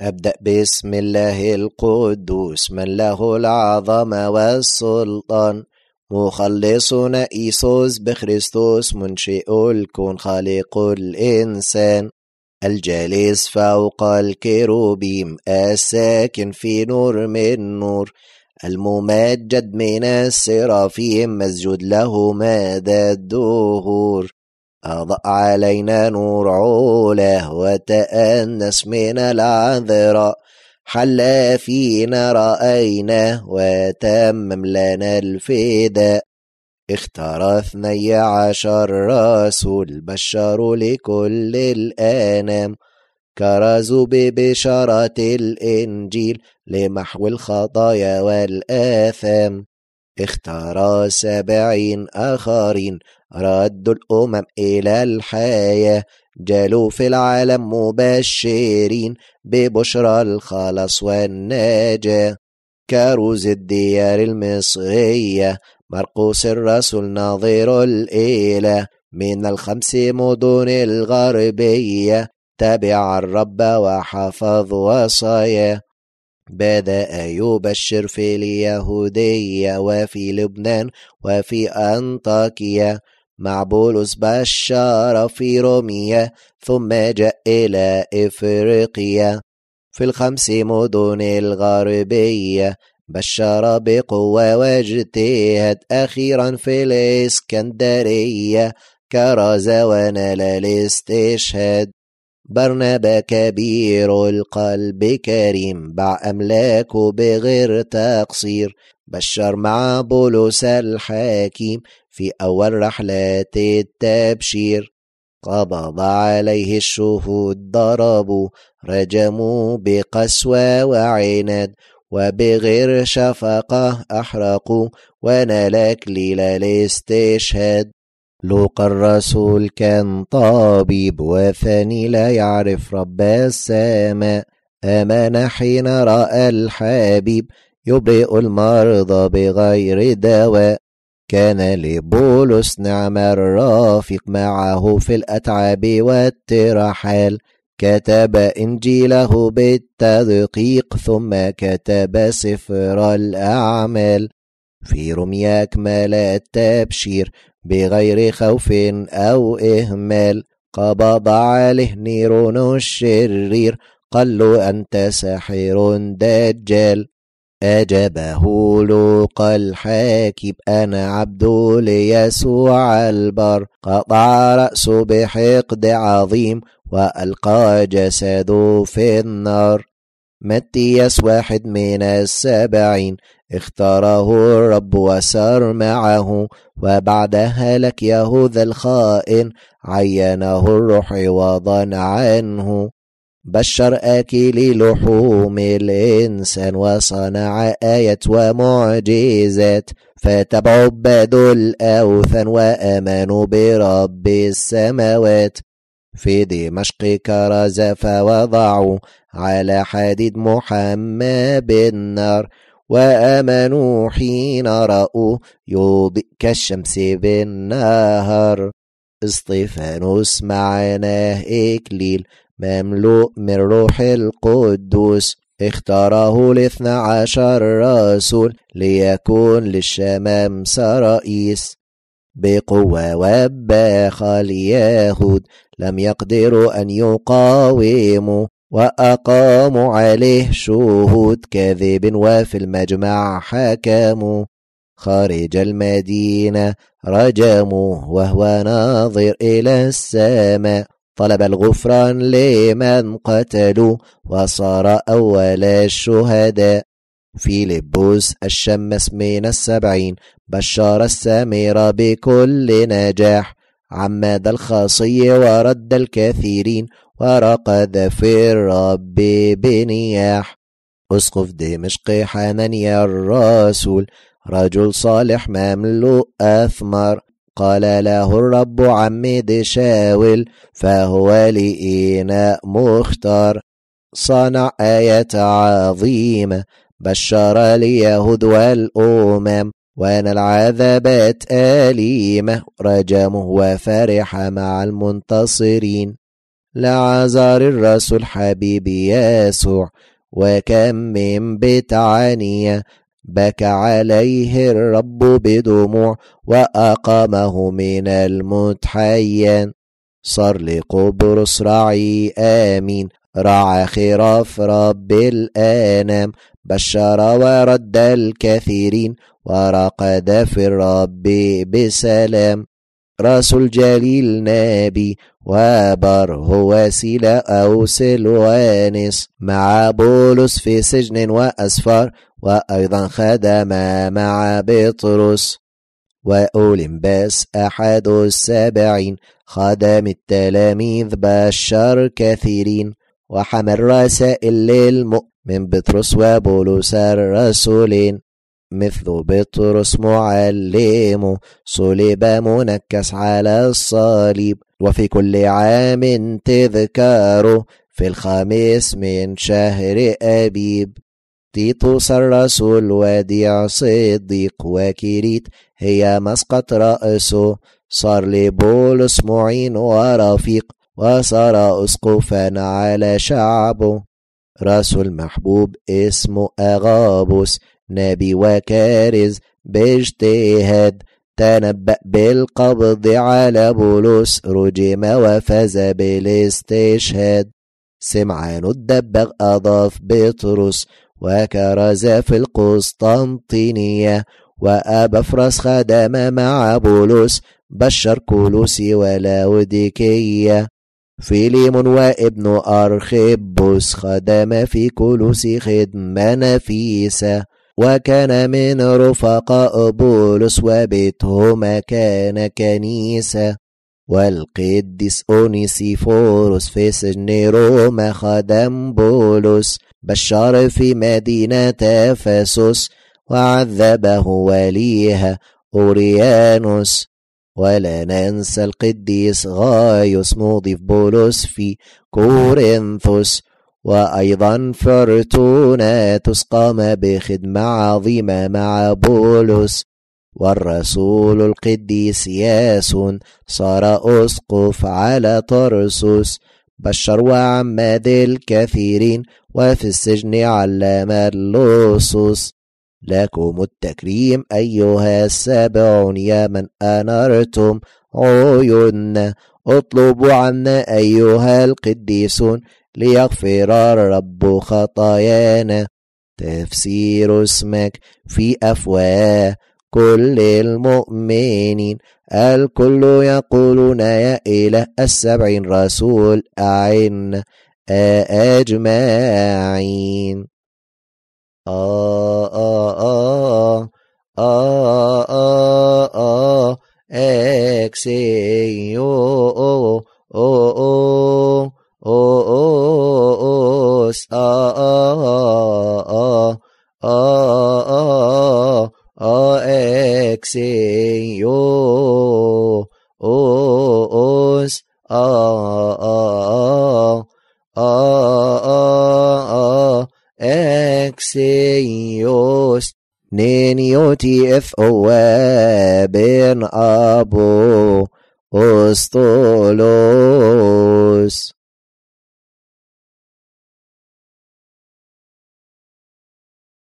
أبدأ بسم الله القدوس من له العظمة والسلطان مخلصنا إيسوس بخريستوس منشئ الكون خالق الإنسان الجالس فوق الكروبيم الساكن في نور من نور الممجد من السرافيم مسجود له مدى الدهور أضع علينا نور عوله وتأنس من العذراء حل فينا رأيناه وتمم لنا الفداء اختار اثني عشر رسول بشر لكل الأنام كرزوا ببشارة الإنجيل لمحو الخطايا والآثام اختار سبعين آخرين ردوا الأمم إلى الحياة جالوا في العالم مبشرين ببشرى الخلاص والنجاة كاروز الديار المصرية مرقوس الرسول نظير الإله من الخمس مدن الغربية تبع الرب وحفظ وصاياه بدأ يبشر في اليهودية وفي لبنان وفي أنطاكية مع بولس بشر في رومية ثم جاء إلى إفريقيا في الخمس مدن الغربية بشر بقوة واجتهد أخيرا في الإسكندرية كرز ونال الاستشهاد برنابا كبير القلب كريم باع أملاكه بغير تقصير بشر مع بولس الحكيم في أول رحلات التبشير قبض عليه الشهود ضربوا رجموا بقسوة وعناد وبغير شفقة أحرقوا ونال أكليل الاستشهاد لوقا الرسول كان طبيب وفاني لا يعرف رب السماء آمن حين رأى الحبيب يبرئ المرضى بغير دواء كان لبولس نعم الرافق معه في الأتعاب والترحال كتب إنجيله بالتدقيق ثم كتب سفر الأعمال في رمي أكمل التبشير بغير خوف أو إهمال قبض عليه نيرون الشرير قال له أنت ساحر دجال أجابه لوقا الحاكم أنا عبد ليسوع البر قطع رأسه بحقد عظيم وألقى جسده في النار متياس واحد من السبعين اختاره الرب وسار معه وبعد هلك يهوذا الخائن عينه الروح وضن عنه بشر آكلي لحوم الإنسان وصنع آيات ومعجزات فتبع عباد الأوثان وآمنوا برب السماوات في دمشق كرزف وضعوا على حديد محمى بالنار وأمنوا حين رأوا يوضي كالشمس بالنهار اسطفانوس معناه إكليل مملوء من روح القدوس اختاره الاثنى عشر رسول ليكون للشمام سرائيس بقوة وابى اليهود لم يقدروا أن يقاوموا وأقاموا عليه شهود كذب وفي المجمع حكموا خارج المدينة رجموه وهو ناظر إلى السماء طلب الغفران لمن قتلوا وصار أول الشهداء فيلبوس الشمس من السبعين بشر السامرة بكل نجاح عماد الخاصي ورد الكثيرين ورقد في الرب بنياح أسقف دمشق حنانيا الرسول رجل صالح مملوء أثمر قال له الرب عمد شاول فهو لإناء مختار صنع آية عظيمة بشر اليهود والأمم وأن العذابات أليمة رجمه وفرح مع المنتصرين لعذر الرسول حبيبي يسوع وكم من بتعانية بكى عليه الرب بدموع وأقامه من الموت صار لقبرص راعي آمين رعى خراف رب الأنام بشر ورد الكثيرين ورقد في الرب بسلام رسول جليل نبي هو سيلا أو سلوانس مع بولس في سجن وأسفار وأيضا خدم مع بطرس وأولمباس أحد السبعين خدم التلاميذ بشر كثيرين وحمل رسائل للمؤمنين من بطرس وبولس الرسولين مثل بطرس معلمه صلب منكس على الصليب وفي كل عام تذكاره في الخامس من شهر أبيب تيتوس الرسول وديع صديق وكريت هي مسقط رأسه صار لبولس معين ورفيق وصار أسقفا على شعبه رسول محبوب اسمه أغابوس نبي وكارز باجتهاد تنبأ بالقبض على بولس رجم وفاز بالاستشهاد سمعان الدبغ أضاف بطرس وكرز في القسطنطينية وأبا فرس خدم مع بولس بشر كولوسي ولاوديكية فيليمون وابن أرخبوس خدم في كلوس خدمة نفيسة وكان من رفقاء بولس وبيتهما كان كنيسة والقديس أونيسيفوروس في سجن روما خدم بولس بشر في مدينة أفسس وعذبه وليها أوريانوس ولا ننسى القديس غايوس مضيف بولس في كورنثوس وأيضا فرتوناتوس قام بخدمة عظيمة مع بولس والرسول القديس ياسون صار أسقف على طرسوس بشر وعمد الكثيرين وفي السجن علم اللصوص لكم التكريم أيها السابعون يا من أنرتم عيوننا اطلبوا عنا أيها القديسون ليغفر الرب خطايانا تفسير اسمك في أفواه كل المؤمنين الكل يقولون يا إله السبعين رسول أعنا أجمعين ah ah ah ah ah ah exing oh oh oh oh oh oh oh Alexios, nenioti FOE ben abo, ostolos.